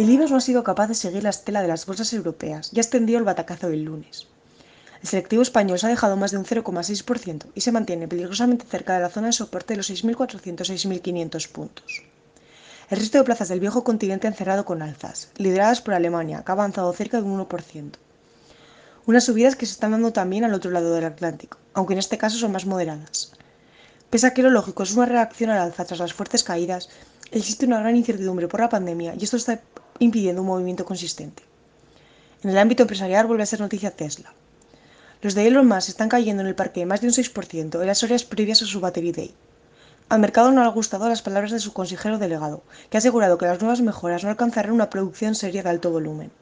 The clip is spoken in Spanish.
El IBEX no ha sido capaz de seguir la estela de las bolsas europeas y ha extendido el batacazo del lunes. El selectivo español se ha dejado más de un 0,6% y se mantiene peligrosamente cerca de la zona de soporte de los 6.400-6.500 puntos. El resto de plazas del viejo continente han cerrado con alzas, lideradas por Alemania, que ha avanzado cerca de un 1%. Unas subidas que se están dando también al otro lado del Atlántico, aunque en este caso son más moderadas. Pese a que lo lógico es una reacción al alza tras las fuertes caídas, existe una gran incertidumbre por la pandemia y esto está impidiendo un movimiento consistente. En el ámbito empresarial vuelve a ser noticia Tesla. Los de Elon Musk están cayendo en el parque más de un 6% en las horas previas a su Battery Day. Al mercado no le han gustado las palabras de su consejero delegado, que ha asegurado que las nuevas mejoras no alcanzarán una producción seria de alto volumen.